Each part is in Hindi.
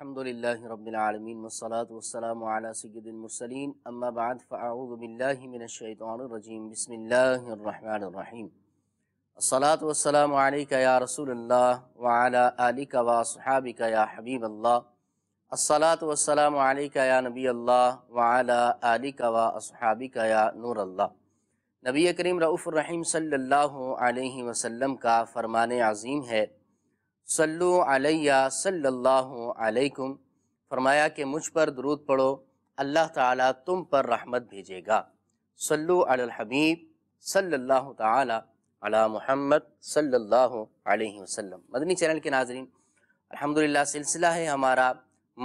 अल्हम्दुलिल्लाहि रब्बिल आलमीन वस्सलातु वस्सलामु अला सय्यिदिल मुरसलीन अम्मा बाद फअऊज़ु बिल्लाहि मिनश शैतानिर रजीम बिस्मिल्लाहिर रहमानिर रहीम अस्सलातु वस्सलामु अलैका या रसूलुल्लाह व अला आलिका व अस्हाबिका या हबीबल्लाह अस्सलातु वस्सलामु अलैका या नबी अल्लाह व अला आलिका व अस्हाबिका या नूर अल्लाह नबी करीम रऊफ़ुर रहीम सल्लल्लाहु अलैहि वसल्लम का फरमान अजीम है सल्लु अलैया सल्लल्लाहु अलैकुम फरमाया कि मुझ पर दरूद पढ़ो अल्लाह ताला तुम पर रहमत भेजेगा सल्लु अल हबीब सल्लल्लाहु ताला अला मोहम्मद सल्लल्लाहु अलैहि वसल्लम मदनी चैनल के नाजरीन अल्हम्दुलिल्लाह सिलसिला है हमारा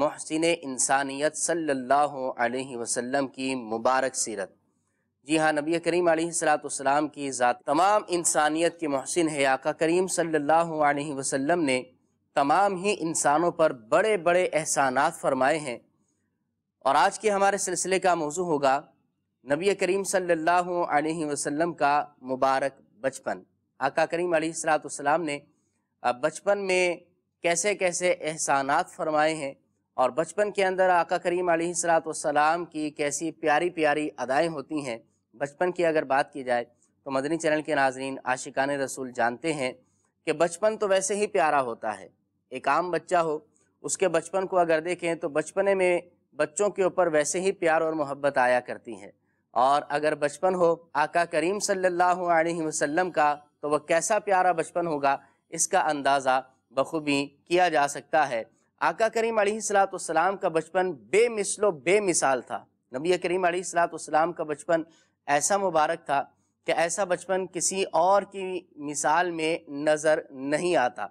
मोहसिन इंसानियत सल्लल्लाहु अलैहि वसल्लम की मुबारक सीरत जी हाँ नबी करीम सलाम की ज़ात तमाम इंसानियत के महसिन है आका करीम सल्लल्लाहु अलैहि वसल्लम ने तमाम ही इंसानों पर बड़े बड़े एहसानात फरमाए हैं और आज के हमारे सिलसिले का मौजू होगा नबी करीम सल्लल्लाहु अलैहि वसल्लम का मुबारक बचपन आका करीम सलाम ने बचपन में कैसे कैसे एहसानात फरमाए हैं और बचपन के अंदर आका करीम सलाम की कैसी प्यारी प्यारी अदाएँ होती हैं बचपन की अगर बात की जाए तो मदनी चरण के नाजरीन आशिकान रसूल जानते हैं कि बचपन तो वैसे ही प्यारा होता है एक आम बच्चा हो उसके बचपन को अगर देखें तो बचपने में बच्चों के ऊपर वैसे ही प्यार और मोहब्बत आया करती है और अगर बचपन हो आका करीम सल्लल्लाहु अलैहि वसल्लम का तो वह कैसा प्यारा बचपन होगा इसका अंदाज़ा बखूबी किया जा सकता है आका करीम सलाम का बचपन बेमिसलो बेमिसाल था नबी करीम सलाम का बचपन ऐसा मुबारक था कि ऐसा बचपन किसी और की मिसाल में नज़र नहीं आता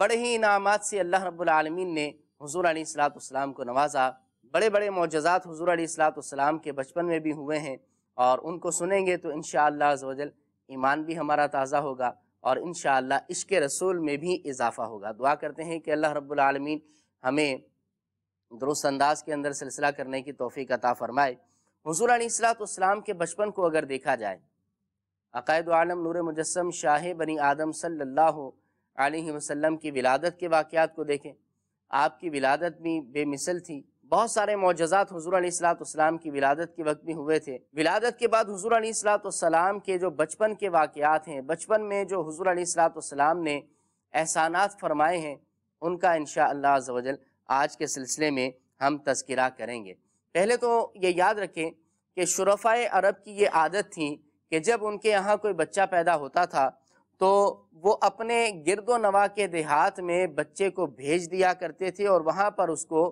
बड़े ही इनाम से अल्लाह रब्लमीन ने हजूर सलाम को नवाजा बड़े बड़े मोजात हजूर सलाम के बचपन में भी हुए हैं और उनको सुनेंगे तो इन शजल ईमान भी हमारा ताज़ा होगा और इन इश्क रसूल में भी इजाफ़ा होगा दुआ करते हैं कि अल्लाह रब्लम हमें दुरुस्त अंदाज के अंदर सिलसिला करने की तोफ़ी अता फ़रमाए हजूर सलाम के बचपन को अगर देखा जाए अक़ायद आलम नूर मुजस्म शाह बनी आदम सल्लल्लाहु अलैहि वसल्लम की विलादत के वाक़ात को देखें आपकी विलादत भी बेमिसल थी बहुत सारे मोजात हजूर सलाम की विलादत के वक्त भी हुए थे विलादत के बाद हजूर सलाम के जो बचपन के वाक़ात हैं बचपन में जो हजूर सलाम ने एहसानात फरमाए हैं उनका इन शाह आज के सिलसिले में हम तस्करा करेंगे पहले तो ये याद रखें कि शराफा अरब की ये आदत थी कि जब उनके यहाँ कोई बच्चा पैदा होता था तो वो अपने गिरदो नवा के देहात में बच्चे को भेज दिया करते थे और वहाँ पर उसको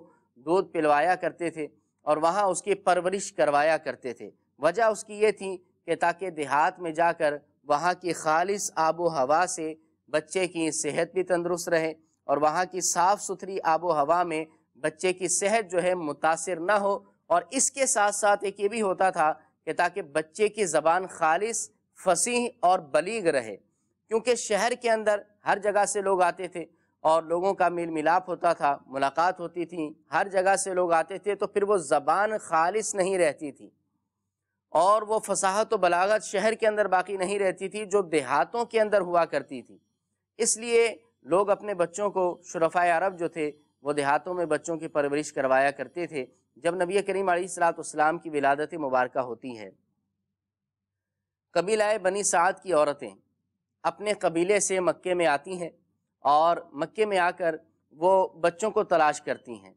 दूध पिलवाया करते थे और वहाँ उसकी परवरिश करवाया करते थे वजह उसकी ये थी कि ताकि देहात में जाकर वहाँ की खालिश आबो हवा से बच्चे की सेहत भी तंदुरुस्त रहे और वहाँ की साफ़ सुथरी आबो हवा में बच्चे की सेहत जो है मुतासर ना हो और इसके साथ साथ एक ये भी होता था कि ताकि बच्चे की ज़बान खालिश फसीह और बलीग रहे क्योंकि शहर के अंदर हर जगह से लोग आते थे और लोगों का मेल मिलाप होता था मुलाकात होती थी हर जगह से लोग आते थे तो फिर वो ज़बान खालिश नहीं रहती थी और वो फसाहत व बलागत शहर के अंदर बाकी नहीं रहती थी जो देहातों के अंदर हुआ करती थी इसलिए लोग अपने बच्चों को शरफ़ा अरब जो थे वो देहातों में बच्चों की परवरिश करवाया करते थे जब नबी करीम सलाम की विलादत मुबारक होती है कबीलाए बनी साद की औरतें अपने कबीले से मक्के में आती हैं और मक्के में आकर वो बच्चों को तलाश करती हैं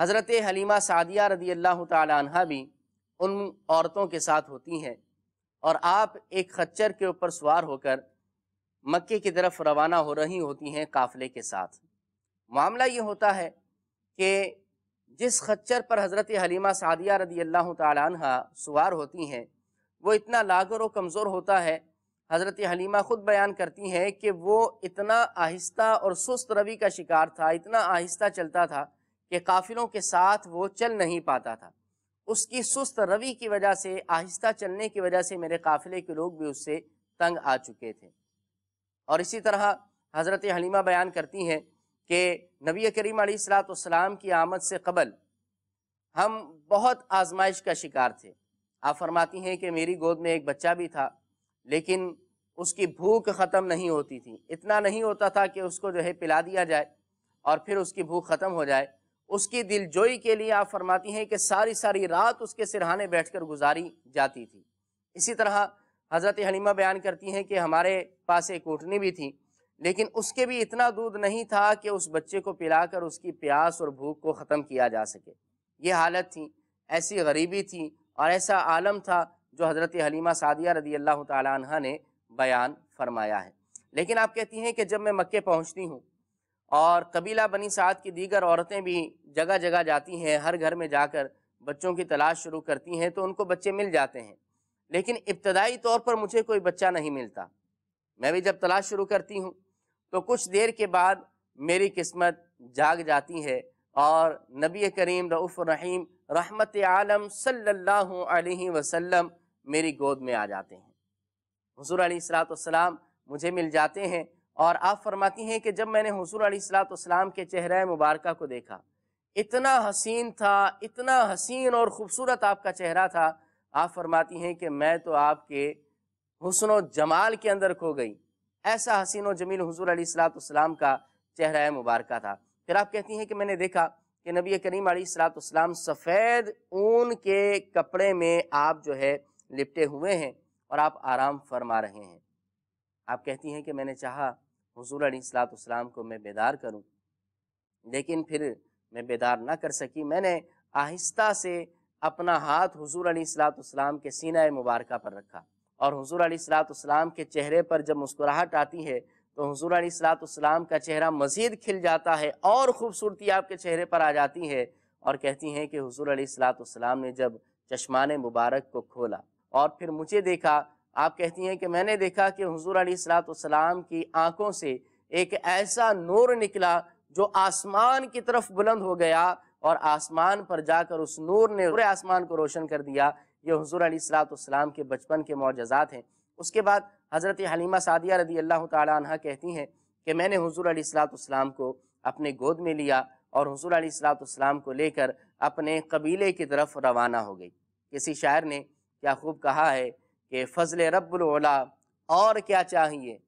हज़रत हलीमा सादिया रदी अल्लाह तहा भी उन औरतों के साथ होती हैं और आप एक खच्चर के ऊपर सवार होकर मक्के की तरफ रवाना हो रही होती हैं काफ़िले के साथ मामला ये होता है कि जिस खच्चर पर हज़रत हलीमा सादिया रदी अल्लाह तहा सवार होती हैं वो इतना लागर और कमज़ोर होता है हज़रत हलीमा ख़ुद बयान करती हैं कि वो इतना आहिस्ता और सुस्त रवि का शिकार था इतना आहिस्ता चलता था कि काफिलों के साथ वो चल नहीं पाता था उसकी सुस्त रवि की वजह से आहिस्ता चलने की वजह से मेरे काफ़िले के लोग भी उससे तंग आ चुके थे और इसी तरह हज़रत हलीमा बयान करती हैं कि नबी करीम सलाम की आमद से कबल हम बहुत आजमाइश का शिकार थे आप फरमाती हैं कि मेरी गोद में एक बच्चा भी था लेकिन उसकी भूख ख़त्म नहीं होती थी इतना नहीं होता था कि उसको जो है पिला दिया जाए और फिर उसकी भूख ख़त्म हो जाए उसकी दिलजोई के लिए आप फरमाती हैं कि सारी सारी रात उसके सिरहाने बैठकर गुजारी जाती थी इसी तरह हज़रत हलीमा बयान करती हैं कि हमारे पास एक ऊँटनी भी थी लेकिन उसके भी इतना दूध नहीं था कि उस बच्चे को पिलाकर उसकी प्यास और भूख को ख़त्म किया जा सके ये हालत थी ऐसी गरीबी थी और ऐसा आलम था जो हज़रत हलीमा सादिया रदी अल्लाह तह ने बयान फरमाया है लेकिन आप कहती हैं कि जब मैं मक्के पहुँचती हूँ और कबीला बनी साद की दीगर औरतें भी जगह जगह जाती हैं हर घर में जाकर बच्चों की तलाश शुरू करती हैं तो उनको बच्चे मिल जाते हैं लेकिन इब्तदाई तौर पर मुझे कोई बच्चा नहीं मिलता मैं भी जब तलाश शुरू करती हूँ तो कुछ देर के बाद मेरी किस्मत जाग जाती है और नबी करीम रऊफ़ रहीम रहमत आलम सल्लल्लाहु अलैहि वसल्लम मेरी गोद में आ जाते हैं हजूर सलाम मुझे मिल जाते हैं और आप फरमाती हैं कि जब मैंने हजूर सलाम के चेहरे मुबारक को देखा इतना हसीन था इतना हसीन और ख़ूबसूरत आपका चेहरा था आप फरमाती हैं कि मैं तो आपके हुसन व जमाल के अंदर खो गई ऐसा हसीन व जमील हजूर सलाम का चेहरा मुबारक था फिर आप कहती हैं कि मैंने देखा कि नबी करीम सलाम सफ़ेद ऊन के कपड़े में आप जो है लिपटे हुए हैं और आप आराम फरमा रहे हैं आप कहती हैं कि मैंने चाहा हजूर सलाम को मैं बेदार करूं लेकिन फिर मैं बेदार ना कर सकी मैंने आहिस्ता से अपना हाथ हजूर सलाम के सीना मुबारक पर रखा और हजूर सलाम के चेहरे पर जब मुस्कुराहट आती है तो हजूर सलाम का चेहरा मज़ीद खिल जाता है और ख़ूबसूरती आपके चेहरे पर आ जाती है और कहती हैं कि हजूर सलाम ने जब चश्मान मुबारक को खोला और फिर मुझे देखा आप कहती हैं कि मैंने देखा कि हजूर सलाम की आँखों से एक ऐसा नूर निकला जो आसमान की तरफ बुलंद हो गया और आसमान पर जाकर उस नूर ने पूरे आसमान को रोशन कर दिया ये हजूर अलीसलाम के बचपन के मोजात हैं उसके बाद हज़रत हलीमा सादिया रदी अल्लाह तह कहती हैं कि मैंने हजूर अलीसलाम को अपने गोद में लिया और हजूर अलीसलाम को लेकर अपने कबीले की तरफ रवाना हो गई किसी शायर ने क्या खूब कहा है कि फजल रबला और क्या चाहिए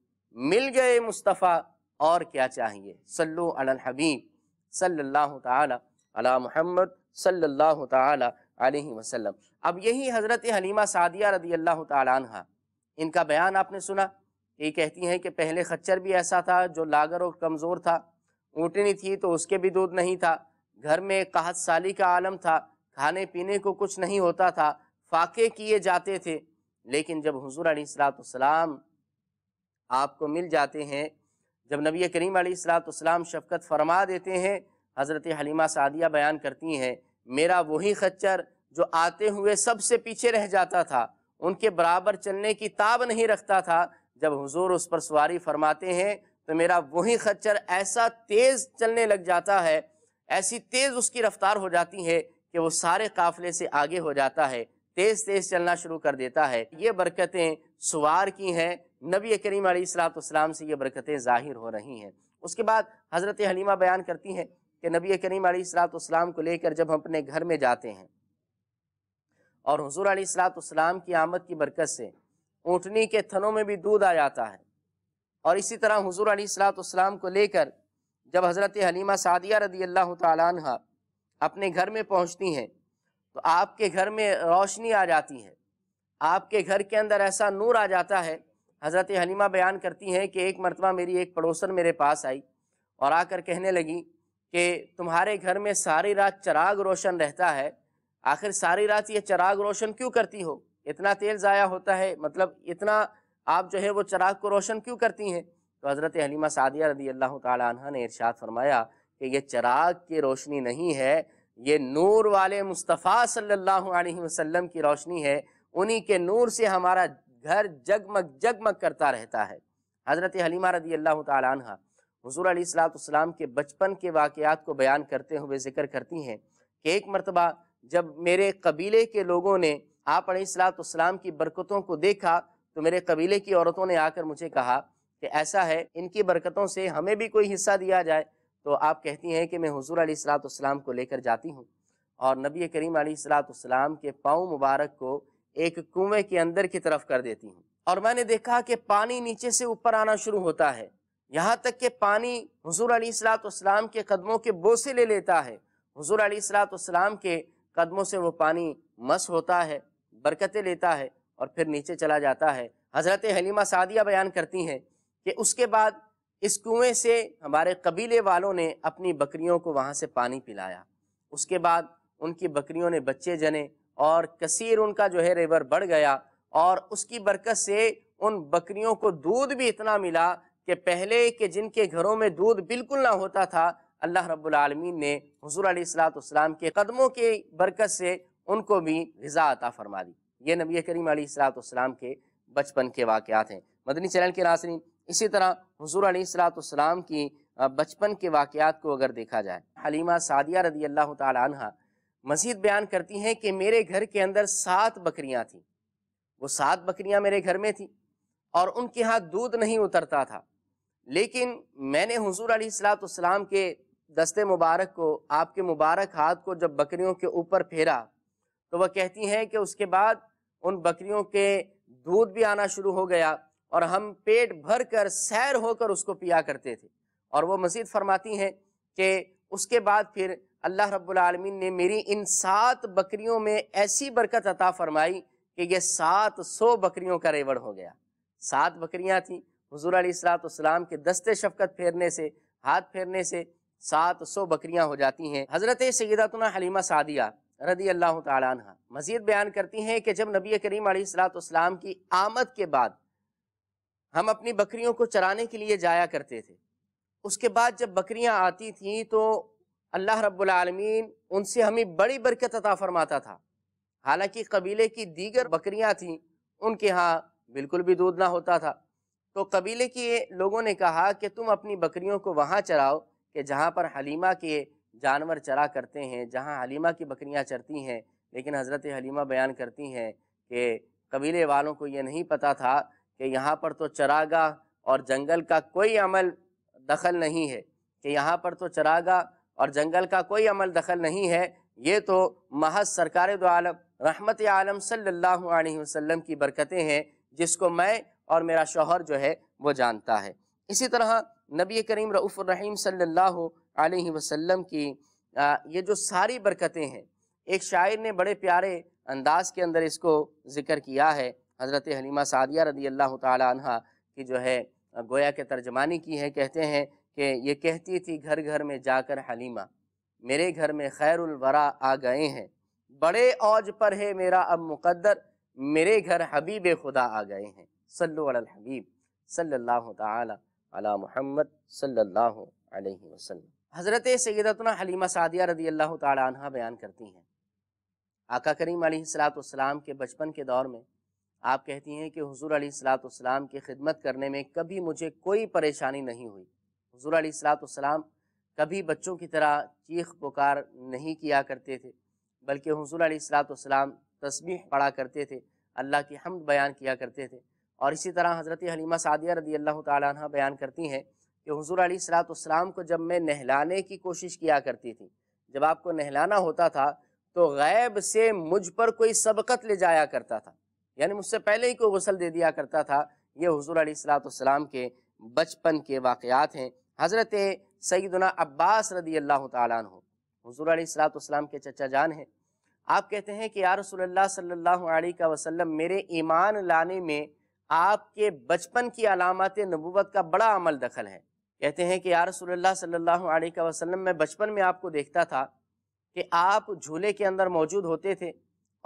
मिल गए मुस्तफ़ा और क्या चाहिए सल्लु अल हबीब सल्लल्लाहु अला मोहम्मद सल्लल्लाहु अलैहि वसल्लम अब यही हज़रत हलीमा सादिया रदी अल्लाह तहा इनका बयान आपने सुना ये कहती हैं कि पहले खच्चर भी ऐसा था जो लागर और कमज़ोर था ऊँटनी थी तो उसके भी दूध नहीं था घर में कहत साली का आलम था खाने पीने को कुछ नहीं होता था फाके किए जाते थे लेकिन जब हजूर सलाम आपको मिल जाते हैं जब नबी करीम सलाम शफकत फरमा देते हैं हज़रत हलीमा सादिया बयान करती हैं मेरा वही खच्चर जो आते हुए सबसे पीछे रह जाता था उनके बराबर चलने की ताब नहीं रखता था जब हुजूर उस पर सवारी फरमाते हैं तो मेरा वही खच्चर ऐसा तेज़ चलने लग जाता है ऐसी तेज़ उसकी रफ़्तार हो जाती है कि वो सारे काफ़िले से आगे हो जाता है तेज़ तेज़ चलना शुरू कर देता है ये बरकतें सवार की हैं नबी करीम सलाम से ये बरकतें ज़ाहिर हो रही हैं उसके बाद हज़रत हलीमा बयान करती हैं कि नबी करीम सलाम को लेकर जब हम अपने घर में जाते हैं और हजूर सलाम की आमद की बरकत से ऊँटनी के थनों में भी दूध आ जाता है और इसी तरह हजूर सलाम को लेकर जब हज़रत हलीमा सादिया रदी अल्लाह तह अपने घर में पहुँचती हैं तो आपके घर में रोशनी आ जाती है आपके घर के अंदर ऐसा नूर आ जाता है हज़रत हलीमा बयान करती हैं कि एक मरतबा मेरी एक पड़ोसन मेरे पास आई और आकर कहने लगी कि तुम्हारे घर में सारी रात चराग रोशन रहता है आखिर सारी रात ये चराग रोशन क्यों करती हो इतना तेल ज़ाया होता है मतलब इतना आप जो है वो चराग को रोशन क्यों करती हैं तो हज़रत हलीमा सादिया रदी अल्लाह तह ने इरशाद फरमाया कि ये चराग की रोशनी नहीं है ये नूर वाले मुस्तफ़ा सल्ला वसम की रोशनी है उन्हीं के नूर से हमारा घर जगमग जगमग करता रहता है हज़रत हलीमा रदी अल्लाह तह हजूर सलाम के बचपन के वाक़ात को बयान करते हुए ज़िक्र करती हैं कि एक मरतबा जब मेरे कबीले के लोगों ने आप सलाम की बरकतों को देखा तो मेरे कबीले की औरतों ने आकर मुझे कहा कि ऐसा है इनकी बरकतों से हमें भी कोई हिस्सा दिया जाए तो आप कहती हैं कि मैं हजूर सलाम को लेकर जाती हूँ और नबी करीम सलाम के पाँव मुबारक को एक कुएँ के अंदर की तरफ कर देती हूँ और मैंने देखा कि पानी नीचे से ऊपर आना शुरू होता है यहाँ तक के पानी हजूर अलीसलाम के कदमों के बोसे ले लेता है हजूर अलीसलाम के कदमों से वो पानी मस होता है बरकतें लेता है और फिर नीचे चला जाता है हज़रत हलीमा सादिया बयान करती हैं कि उसके बाद इस कुएँ से हमारे कबीले वालों ने अपनी बकरियों को वहाँ से पानी पिलाया उसके बाद उनकी बकरियों ने बच्चे जने और कसीर उनका जो है रेवर बढ़ गया और उसकी बरकत से उन बकरियों को दूध भी इतना मिला कि पहले के जिनके घरों में दूध बिल्कुल ना होता था अल्लाह रब्बुल रबालमीन ने हजूर सलाम के कदमों के बरकत से उनको भी गज़ा अता फरमा दी ये नबी करीम सलाम के बचपन के वाक़ात हैं मदनी चैनल के नासरीन इसी तरह हजूर सलाम की बचपन के वाक़ात को अगर देखा जाए हलीमा सादिया रदी अल्लाह तह मज़ीद बयान करती हैं कि मेरे घर के अंदर सात बकरियाँ थीं वो सात बकरियाँ मेरे घर में थीं और उनके यहाँ दूध नहीं उतरता था लेकिन मैंने हजूर सलाम के दस्ते मुबारक को आपके मुबारक हाथ को जब बकरियों के ऊपर फेरा तो वह कहती हैं कि उसके बाद उन बकरियों के दूध भी आना शुरू हो गया और हम पेट भर कर सैर होकर उसको पिया करते थे और वो मज़ीद फरमाती हैं कि उसके बाद फिर अल्लाह रब्लमीन ने मेरी इन सात बकरियों में ऐसी बरकत अता फरमाई कि ये सात सौ बकरियों का रेवड़ हो गया सात बकरियाँ थीं हजूर अलीसलाम के दस्ते शफकत फेरने से हाथ फेरने से सात सौ बकरियाँ हो जाती हैं हज़रत सैदतुना हलीमा सादिया रदी अल्लाह तहा मज़ीद बयान करती हैं कि जब नबी करीम सलाम की आमद के बाद हम अपनी बकरियों को चराने के लिए जाया करते थे उसके बाद जब बकरियाँ आती थीं तो अल्लाह रबालमीन उनसे हमें बड़ी बरकत अता फरमाता था हालांकि कबीले की दीगर बकरियाँ थीं उनके यहाँ बिल्कुल भी दूध ना होता था तो कबीले के लोगों ने कहा कि तुम अपनी बकरियों को वहाँ चराओ कि जहाँ पर हलीमा के जानवर चरा करते हैं जहाँ हलीमा की बकरियाँ चरती हैं लेकिन हज़रत हलीमा बयान करती हैं कि कबीले वालों को ये नहीं पता था कि यहाँ पर तो चरागा और जंगल का कोई अमल दखल नहीं है कि यहाँ पर तो चरागा और जंगल का कोई अमल दखल नहीं है ये तो महज सरकार आलम रहमत आलम सल्लल्लाहु अलैहि वसल्लम की बरकतें हैं जिसको मैं और मेरा शोहर जो है वो जानता है इसी तरह नबी करीम रऊफ़रहीम सल्लल्लाहु अलैहि वसल्लम की ये जो सारी बरकतें हैं एक शायर ने बड़े प्यारे अंदाज के अंदर इसको ज़िक्र किया है हज़रत हलीमा सादिया रदी अल्लाह तहा की जो है गोया के तर्जमानी की है कहते हैं कि ये कहती थी घर घर में जाकर हलीमा मेरे घर में खैरवरा आ गए हैं बड़े औज पर है मेरा अब मुकद्दर मेरे घर हबीब खुदा आ गए हैं सल्लु हबीब सल्लल्लाहु सल्ला अला मोहम्मद अलैहि वसल्लम हज़रत सैदतना हलीमा सादिया रदी अल्लाह तह बयान करती हैं आका करीम सलाम के बचपन के दौर में आप कहती हैं कि हुजूर हजूर सलाम की खिदमत करने में कभी मुझे कोई परेशानी नहीं हुई हुजूर हजूर सलाम कभी बच्चों की तरह चीख पुकार नहीं किया करते थे बल्कि हुजूर हजूर सलाम तस्बीह पढ़ा करते थे अल्लाह की हमद बयान किया करते थे और इसी तरह हज़रत हलीमा सादिया रदी अल्लाह तह बयान करती हैं कि हजूर सलातम को जब मैं नहलाने की कोशिश किया करती थी जब आपको नहलाना होता था तो गैब से मुझ पर कोई सबकत ले जाया करता था यानी मुझसे पहले ही कोई गसल दे दिया करता था ये हजूर सलातम के बचपन के वाक़ात हैं हज़रत सईदना अब्बास रदी अल्लाह तु हजूर सलाम के चचा जान हैं आप कहते हैं कि यार रसोल्ला सल्ला वसम मेरे ईमान लाने में आपके बचपन की अलामत नबूवत का बड़ा अमल दखल है कहते हैं कि यार रसोल्ला सल्लल्लाहु अलैहि वसल्लम मैं बचपन में आपको देखता था कि आप झूले के अंदर मौजूद होते थे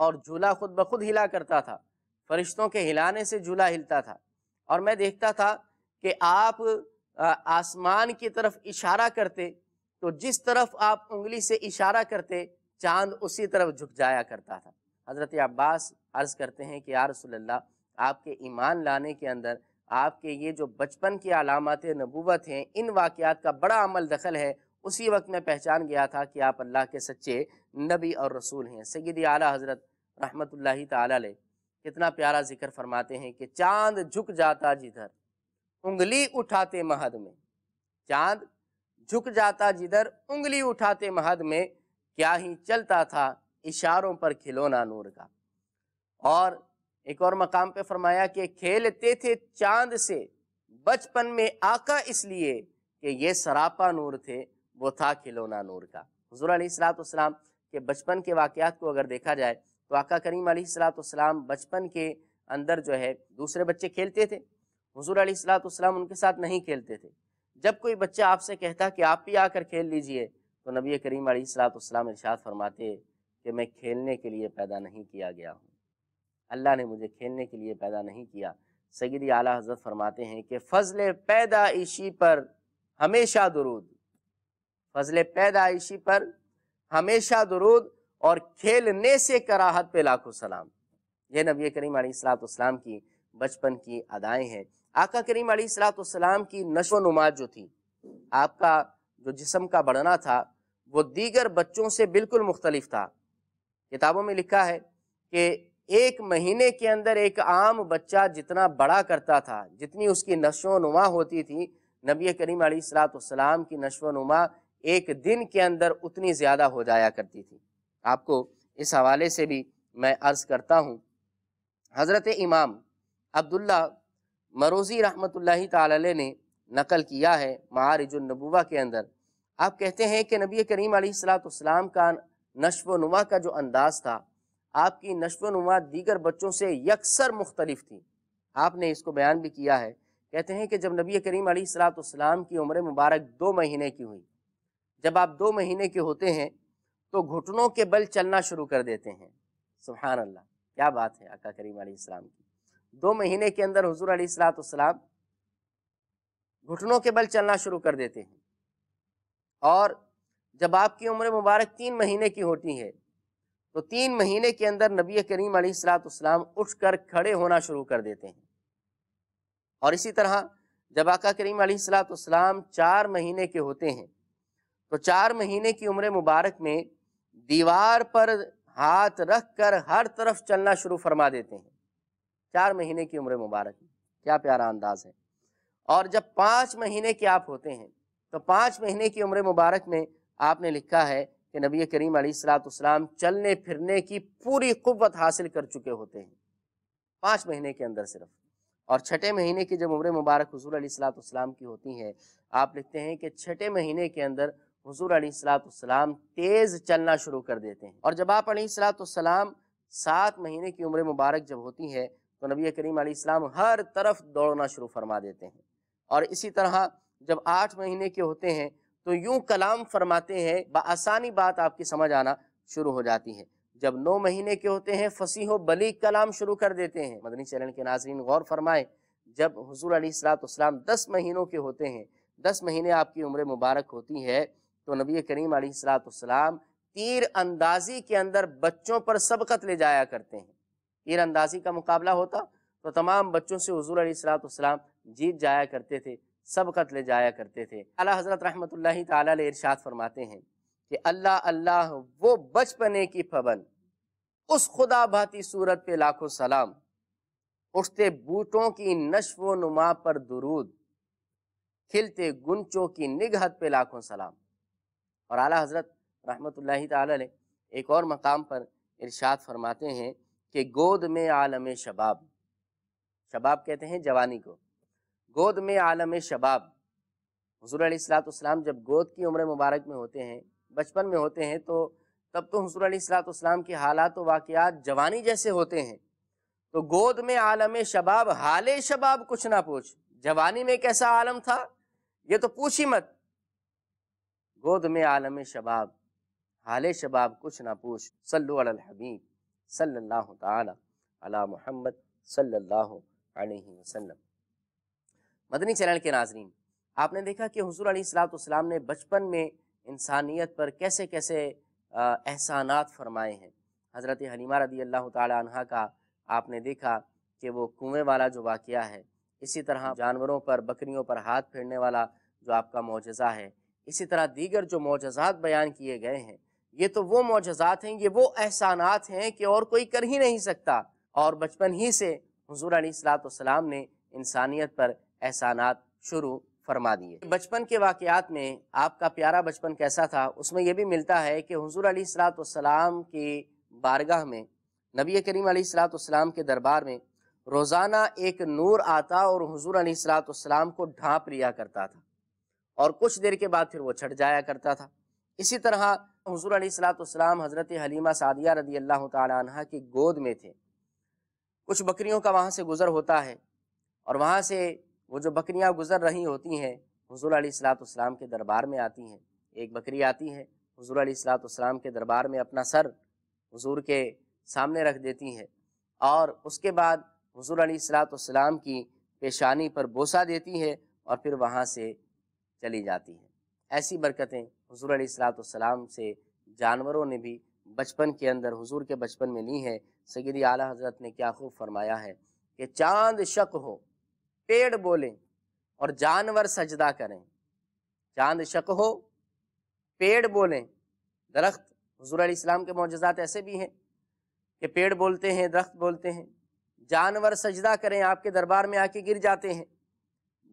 और झूला खुद ब खुद हिला करता था फरिश्तों के हिलाने से झूला हिलता था और मैं देखता था कि आप आसमान की तरफ इशारा करते तो जिस तरफ आप उंगली से इशारा करते चांद उसी तरफ झुक जाया करता था हज़रत अब्बास अर्ज़ करते हैं कि यार रसोल्ला आपके ईमान लाने के अंदर आपके ये जो बचपन की अलामत नबूवत हैं इन वाक़ात का बड़ा अमल दखल है उसी वक्त मैं पहचान गया था कि आप अल्लाह के सच्चे नबी और रसूल हैं सैद आला हज़रत रहमत ताली कितना प्यारा जिक्र फरमाते हैं कि चांद झुक जाता जिधर उंगली उठाते महद में चांद झुक जाता जिधर उंगली उठाते महद में क्या ही चलता था इशारों पर खिलौना नूर का और एक और मकाम पे फरमाया कि खेलते थे चांद से बचपन में आका इसलिए कि ये सरापा नूर थे वो था खिलौना नूर का हजूर सलाम के बचपन के वाकयात को अगर देखा जाए तो आका करीम सलाम बचपन के अंदर जो है दूसरे बच्चे खेलते थे हजूर सलाम उनके साथ नहीं खेलते थे जब कोई बच्चा आपसे कहता कि आप भी आकर खेल लीजिए तो नबी करीम सलाम इर्शाद फरमाते कि मैं खेलने के लिए पैदा नहीं किया गया हूँ अल्लाह ने मुझे खेलने के लिए पैदा नहीं किया सैदी आला हजरत फरमाते हैं कि फजल पैदाइशी पर हमेशा दरूद फजल पैदाइशी पर हमेशा दरूद और खेलने से कराहत पे लाखों सलाम यह नबी करीम सलाम की बचपन की अदाएँ हैं आका करीम सलाम की नशो नुमा जो थी आपका जो जिसम का बढ़ना था वो दीगर बच्चों से बिल्कुल मुख्तलिफ था किताबों में लिखा है कि एक महीने के अंदर एक आम बच्चा जितना बड़ा करता था जितनी उसकी नशो नुमा होती थी नबी करीम सलाम की नशो नुमा एक दिन के अंदर उतनी ज़्यादा हो जाया करती थी आपको इस हवाले से भी मैं अर्ज़ करता हूँ हज़रत इमाम अब्दुल्ला मरोज़ी रहमत ताल ने नकल किया है महारजुलनबूबा के अंदर आप कहते हैं कि नबी करीम सलाम का नशो नुमा का जो अंदाज़ था आपकी नुमा दीगर बच्चों से यकसर मुख्तलिफ थी आपने इसको बयान भी किया है कहते हैं कि जब नबी करीम सलाम की उम्र मुबारक दो महीने की हुई जब आप दो महीने के होते हैं तो घुटनों के बल चलना शुरू कर देते हैं सुबहान अल्लाह क्या बात है आका करीम सलाम की दो महीने के अंदर हजूर सलाम घुटनों के बल चलना शुरू कर देते हैं और जब आपकी उम्र मुबारक तीन महीने की होती है तो तीन महीने के अंदर नबी करीम सलाम उठ कर खड़े होना शुरू कर देते हैं और इसी तरह जब आका करीम सलाम चार महीने के होते हैं तो चार महीने की उम्र मुबारक में दीवार पर हाथ रख कर हर तरफ चलना शुरू फरमा देते हैं चार महीने की उम्र मुबारक में क्या प्यारा अंदाज है और जब पाँच महीने के आप होते हैं तो पाँच महीने की उम्र मुबारक में आपने लिखा है कि नबी करीम सलाम चलने फिरने की पूरी कुत हासिल कर चुके होते हैं पाँच महीने के अंदर सिर्फ और छठे महीने की जब उम्र मुबारक हजूर सलाम की होती है आप लिखते हैं कि छठे महीने के अंदर हजूर सलाम तेज़ चलना शुरू कर देते हैं और जब आप सलाम सात महीने की उम्र मुबारक जब होती है तो नबी करीम आसमाम हर तरफ दौड़ना शुरू फरमा देते हैं और इसी तरह जब आठ महीने के होते हैं तो यूं कलाम फरमाते हैं बसानी बात आपकी समझ आना शुरू हो जाती है जब नौ महीने के होते हैं फसीह बली कलाम शुरू कर देते हैं मदनी चैनल के नाजरीन गौर फरमाए जब हजूर अलीसलातम दस महीनों के होते हैं दस महीने आपकी उम्र मुबारक होती है तो नबी करीम सलाम तीर अंदाजी के अंदर बच्चों पर सबकत ले जाया करते हैं तीर अंदाजी का मुकाबला होता तो तमाम बच्चों से हजूर सलाम जीत जाया करते थे सबकत ले जाया करते थे अला हज़रत रहमत तरशाद फरमाते हैं कि अल्लाह अल्लाह वो बचपने की फबन उस खुदा भाती सूरत पे लाखों सलाम उठते बूटों की नशो नुमा पर दुरूद खिलते गुंचों की निगहत पे लाखों सलाम और आला हज़रत रहमत एक और मकाम पर इरशाद फरमाते हैं कि गोद में आलम शबाब शबाब कहते हैं जवानी को गोद में आलम शबाब हजूर सलाम जब गोद की उम्र मुबारक में होते हैं बचपन में होते हैं तो तब तो हजूर सलाम के हालात तो वाक़ात जवानी जैसे होते हैं तो गोद में आलम शबाब हाल शबाब कुछ ना पूछ जवानी में कैसा आलम था ये तो पूछ ही मत गोद में आलम शबाब हाल शबाब कुछ ना पूछ सल्लु सल्ला तला मोहम्मद सल्ला वसलम मदनी चैनल के नाजरीन आपने देखा कि हजूर अलीसलाम ने बचपन में इंसानियत पर कैसे कैसे एहसानात फरमाए हैं हज़रत हलीमा रदी अल्लाह तहा का आपने देखा कि वो कुएँ वाला जो वाक़ है इसी तरह जानवरों पर बकरियों पर हाथ फेरने वाला जो आपका मुजज़ा है इसी तरह दीगर जो मुजजात बयान किए गए हैं ये तो वो मुजजात हैं ये वो एहसानात हैं कि और कोई कर ही नहीं सकता और बचपन ही से हजूर सलाम ने इंसानियत पर एहसानात शुरू फरमा दिए बचपन के वाकयात में आपका प्यारा बचपन कैसा था उसमें यह भी मिलता है कि हजूर अली सलाम की बारगाह में नबी करीम सलाम के दरबार में रोज़ाना एक नूर आता और हजूर अली सलाम को ढांप लिया करता था और कुछ देर के बाद फिर वो छट जाया करता था इसी तरह हजूर अली सलाम हज़रत हलीमा सादिया रदी अल्लाह तह की गोद में थे कुछ बकरियों का वहाँ से गुज़र होता है और वहाँ से वो जो बकरियाँ गुजर रही होती हैं हजूर सलाम के दरबार में आती हैं एक बकरी आती है हजूर सलाम के दरबार में अपना सर हजूर के सामने रख देती है और उसके बाद हजूर सलाम की पेशानी पर बोसा देती है और फिर वहाँ से चली जाती है ऐसी बरकतें हजूर सलाम से जानवरों ने भी बचपन के अंदर हुजूर के बचपन में ली है सगीदी आला हजरत ने क्या खूब फरमाया है कि चांद शक हो पेड़ बोलें और जानवर सजदा करें चांद शक हो पेड़ बोलें दरख्त हजूर इस्लाम के मोजात ऐसे भी हैं कि पेड़ बोलते हैं दरख्त बोलते हैं जानवर सजदा करें आपके दरबार में आके गिर जाते हैं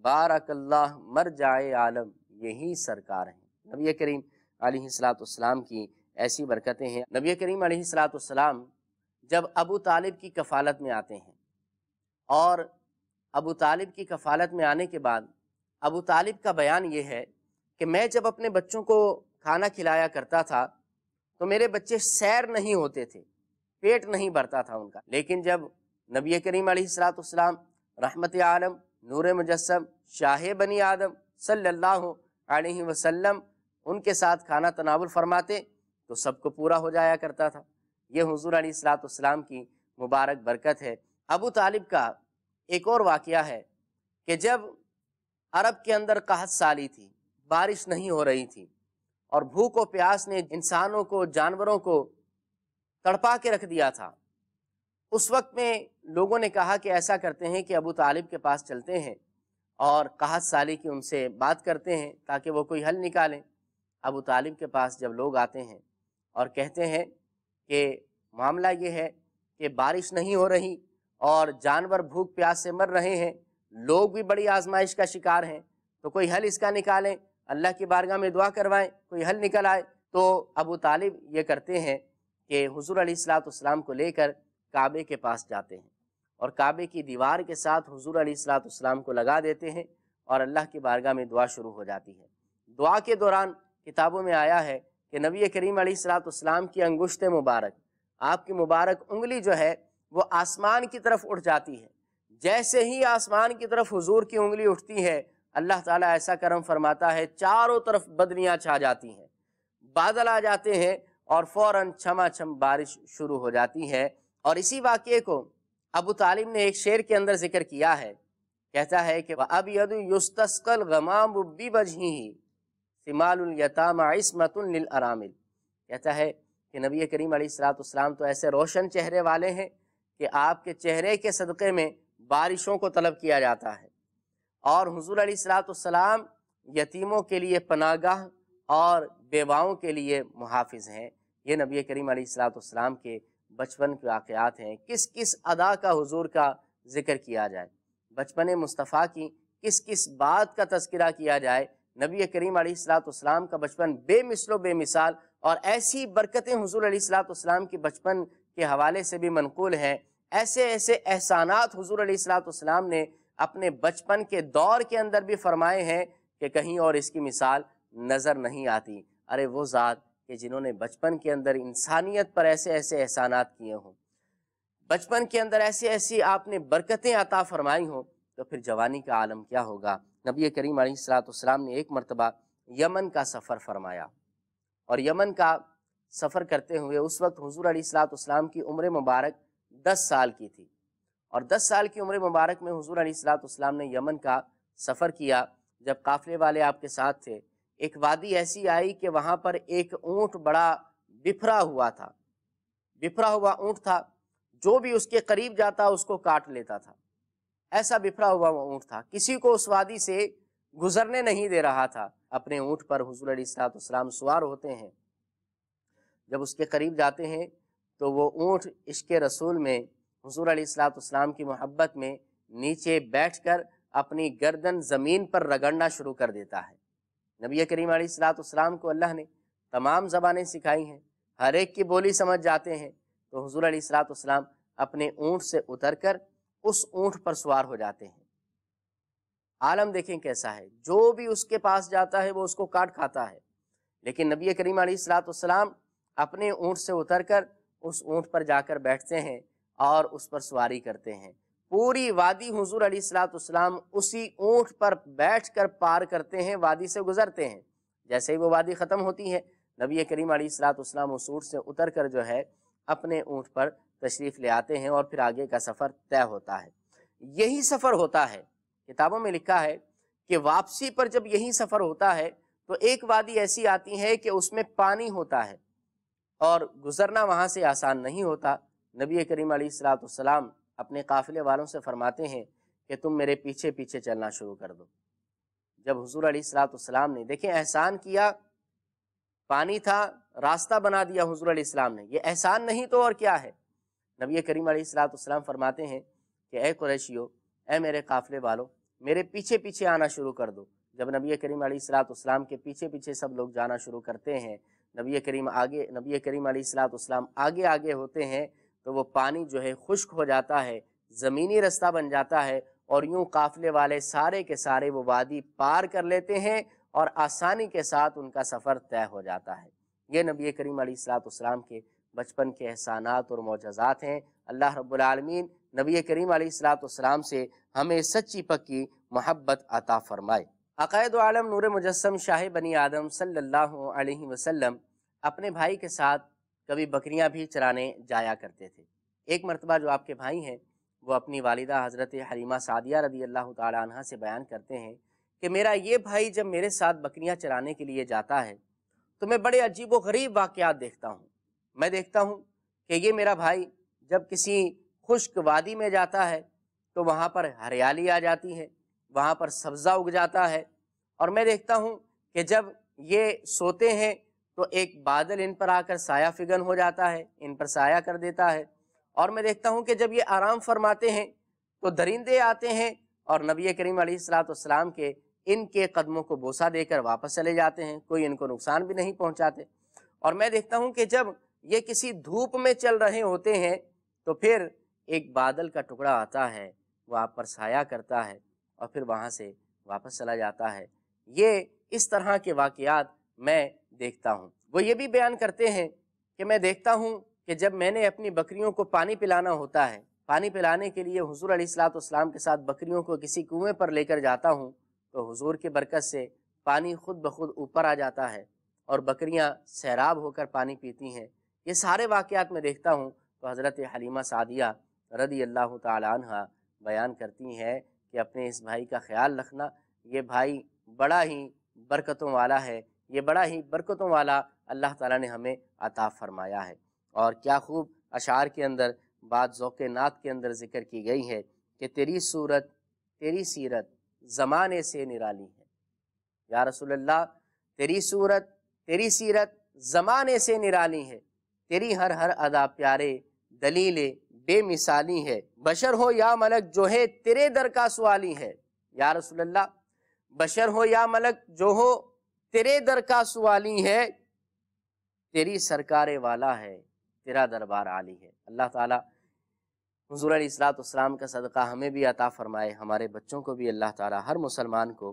बारकल्ला मर जाए आलम यही सरकार है नबी करीम सलाम की ऐसी बरकतें हैं नबी करीम सलाम जब अबू तालिब की कफालत में आते हैं और अबू तालिब की कफालत में आने के बाद अबू तालिब का बयान ये है कि मैं जब अपने बच्चों को खाना खिलाया करता था तो मेरे बच्चे सैर नहीं होते थे पेट नहीं भरता था उनका लेकिन जब नबी करीम सलाम रहमत आलम नूर मुजस्म शाह बनी आदम सल्लल्लाहु अलैहि वसल्लम उनके साथ खाना तनावल फरमाते तो सबको पूरा हो जाया करता था ये हजूर सलाम की मुबारक बरकत है अबू तालिब का एक और वाक़ है कि जब अरब के अंदर कहत साली थी बारिश नहीं हो रही थी और भूख और प्यास ने इंसानों को जानवरों को तड़पा के रख दिया था उस वक्त में लोगों ने कहा कि ऐसा करते हैं कि अबू तालिब के पास चलते हैं और कहत साली की उनसे बात करते हैं ताकि वो कोई हल निकालें अबू तालिब के पास जब लोग आते हैं और कहते हैं कि मामला ये है कि बारिश नहीं हो रही और जानवर भूख प्यास से मर रहे हैं लोग भी बड़ी आजमाइश का शिकार हैं तो कोई हल इसका निकालें अल्लाह की बारगाह में दुआ करवाएं कोई हल निकल आए तो अबू तालिब ये करते हैं कि हजूर सलाम को लेकर काबे के पास जाते हैं और काबे की दीवार के साथ हजूर सलाम को लगा देते हैं और अल्लाह की बारगाह में दुआ शुरू हो जाती है दुआ के दौरान किताबों में आया है कि नबी करीम सलाम की अंगुश्त मुबारक आपकी मुबारक उंगली जो है वो आसमान की तरफ उठ जाती है जैसे ही आसमान की तरफ हुजूर की उंगली उठती है अल्लाह ताला ऐसा करम फरमाता है चारों तरफ बदलियाँ छा जाती हैं बादल आ जाते हैं और फ़ौर छमा छम बारिश शुरू हो जाती है और इसी वाक्य को अबू तालिब ने एक शेर के अंदर जिक्र किया है कहता है कि अब यदु युस्तस्कल गमाम बी बजही सिमालतामा कहता है कि नबी करीम सलाम तो ऐसे रोशन चेहरे वाले हैं कि आपके चेहरे के सदक़े में बारिशों को तलब किया जाता है और हजूर सलाम यतीमों के लिए पनागाह और बेवाओं के लिए मुहाफ़ हैं ये नबी करीम सलाम के बचपन के वाक़ात हैं किस किस अदा का हजूर का जिक्र किया जाए बचपन मुस्तफ़ा की किस किस बात का तस्करा किया जाए नबी करीम सलाम का बचपन बेमिसलो बेमिसाल और ऐसी बरकतें हजूर सलाम के बचपन के हवाले से भी मनकूल हैं ऐसे ऐसे एहसानात हजूर सलाम ने अपने बचपन के दौर के अंदर भी फरमाए हैं कि कहीं और इसकी मिसाल नज़र नहीं आती अरे वो ज़ात कि जिन्होंने बचपन के अंदर इंसानियत पर ऐसे ऐसे एहसानात किए हों बचपन के अंदर ऐसी ऐसी आपने बरकतें अता फरमाई हों तो फिर जवानी का आलम क्या होगा नबी करीम सलाम ने एक मरतबा यमन का सफ़र फरमाया और यमन का सफ़र करते हुए उस वक्त हजूर सलाम की उम्र मुबारक दस साल की थी और दस साल की उम्र मुबारक में हजूर अलीसलाम ने यमन का सफ़र किया जब काफ़िले वाले आपके साथ थे एक वादी ऐसी आई कि वहाँ पर एक ऊँट बड़ा बिफरा हुआ था बिफरा हुआ ऊँट था जो भी उसके करीब जाता उसको काट लेता था ऐसा बिफरा हुआ वह ऊँट था किसी को उस वादी से गुजरने नहीं दे रहा था अपने ऊँट पर हजूर अलीसलाम सवार होते हैं जब उसके करीब जाते हैं तो वो ऊँट इश्क रसूल में हजूर अलीसलाम की मोहब्बत में नीचे बैठ कर अपनी गर्दन ज़मीन पर रगड़ना शुरू कर देता है नबी करीम सलाम को अल्लाह ने तमाम ज़बानें सिखाई हैं हर एक की बोली समझ जाते हैं तो हजूर अलीसलाम अपने ऊँट से उतर कर उस ऊँट पर सवार हो जाते हैं आलम देखें कैसा है जो भी उसके पास जाता है वो उसको काट खाता है लेकिन नबी करीम सलाम अपने ऊँट से उतर कर उस ऊँट पर जाकर बैठते हैं और उस पर सवारी करते हैं पूरी वादी हजूर अलीसलाम उसी ऊँट पर बैठ कर पार करते हैं वादी से गुजरते हैं जैसे ही वो वादी ख़त्म होती है नबी करीम अलीसलाम उस ऊँट से उतर कर जो है अपने ऊँट पर तशरीफ़ ले आते हैं और फिर आगे का सफ़र तय होता है यही सफ़र होता है किताबों में लिखा है कि वापसी पर जब यही सफ़र होता है तो एक वादी ऐसी आती है कि उसमें पानी होता है और गुज़रना वहाँ से आसान नहीं होता नबी करीम सलाम अपने काफ़िले वालों से फरमाते हैं कि तुम मेरे पीछे पीछे चलना शुरू कर दो जब हजूर सलाम ने देखें एहसान किया पानी था रास्ता बना दिया हजूर इस्लाम ने यह एहसान नहीं तो और क्या है नबी करीम सलाम फरमाते हैं कि ए क्रैशियो ए मेरे काफ़िले वालों मेरे पीछे पीछे आना शुरू कर दो जब नबी करीम सलाम के पीछे पीछे सब लोग जाना शुरू करते हैं नबी करीम आगे नबी करीम सलाम आगे आगे होते हैं तो वो पानी जो है खुश्क हो जाता है ज़मीनी रास्ता बन जाता है और यूँ काफ़िले वाले सारे के सारे वो वादी पार कर लेते हैं और आसानी के साथ उनका सफ़र तय हो जाता है ये नबी करीम सलाम के बचपन के एहसानात और मोजात हैं अल्लाह रबालमीन नबी करीम सलाम से हमें सच्ची पक्की मोहब्बत अता फ़रमाए अक़ैद आलम नूर मुजस्म शाह बनी आदम अलैहि वसल्लम अपने भाई के साथ कभी बकरियां भी चराने जाया करते थे एक मरतबा जो आपके भाई हैं वो अपनी वालिदा हज़रत हरीमा सादिया रदी अल्लाह तह से बयान करते हैं कि मेरा ये भाई जब मेरे साथ बकरियां चराने के लिए जाता है तो मैं बड़े अजीब व गरीब वाक़ात देखता हूँ मैं देखता हूँ कि ये मेरा भाई जब किसी खुश्क वादी में जाता है तो वहाँ पर हरियाली आ जाती है वहाँ पर सब्ज़ा उग जाता है और मैं देखता हूँ कि जब ये सोते हैं तो एक बादल इन पर आकर साया फिगन हो जाता है इन पर साया कर देता है और मैं देखता हूँ कि जब ये आराम फरमाते हैं तो दरिंदे आते हैं और नबी करीम सलाम के इनके कदमों को बोसा देकर वापस चले जाते हैं कोई इनको नुकसान भी नहीं पहुँचाते और मैं देखता हूँ कि जब ये किसी धूप में चल रहे होते हैं तो फिर एक बादल का टुकड़ा आता है वहाँ आप पर साया करता है और फिर वहाँ से वापस चला जाता है ये इस तरह के वाकयात मैं देखता हूँ वो ये भी बयान करते हैं कि मैं देखता हूँ कि जब मैंने अपनी बकरियों को पानी पिलाना होता है पानी पिलाने के लिए हजूर अलीसलाम के साथ बकरियों को किसी कुएं पर लेकर जाता हूँ तो हजूर की बरकत से पानी खुद ब खुद ऊपर आ जाता है और बकरियाँ सैराब होकर पानी पीती हैं ये सारे वाक़ात मैं देखता हूँ तो हज़रत हलीमा सादिया रदी अल्लाह तयान करती हैं कि अपने इस भाई का ख्याल रखना ये भाई बड़ा ही बरकतों वाला है ये बड़ा ही बरकतों वाला अल्लाह ताला ने हमें अता फरमाया है और क्या खूब अशार के अंदर बात ओक़ नात के अंदर ज़िक्र की गई है कि तेरी सूरत तेरी सीरत ज़माने से निराली है या रसोल्ला तेरी सूरत तेरी सीरत ज़माने से निराली है तेरी हर हर अदा प्यारे दलीले बेमिसाली है बशर हो या मलक जो है तेरे दर का सवाली है या रसुल्ला बशर हो या मलक जो हो तेरे दर का सवाली है तेरी सरकार वाला है तेरा दरबार आली है अल्लाह ताला हजूर असलातम का सदका हमें भी अता फ़रमाए हमारे बच्चों को भी अल्लाह ताला हर मुसलमान को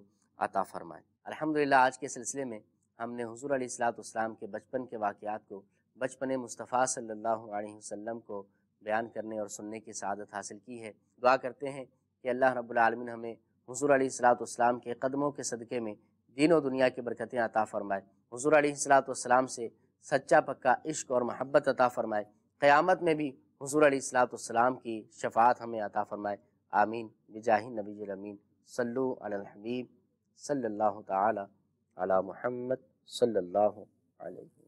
अता फ़रमाए अल्हम्दुलिल्लाह आज के सिलसिले में हमने हजूर असलातम के बचपन के वाक़ात को बचपन मुस्तफ़ा सल्लल्लाहु अलैहि वसल्लम को बयान करने और सुनने की शादत हासिल की है दुआ करते हैं कि अल्लाह रब्लमिन हमें हजूर अलीसलाम के कदमों के सदक़े में दीनों दुनिया की बरकतें अता फ़रमाए हजूर अलीसलाम से सच्चा पक्का इश्क और महब्बत अता फ़रमाए क़्यामत में भी हजूर अलीसलाम की शफात हमें अता फ़रमाए आमीन बिजाही नबी अमीन सल्ला हबीब सल्लल्लाहु सल्ला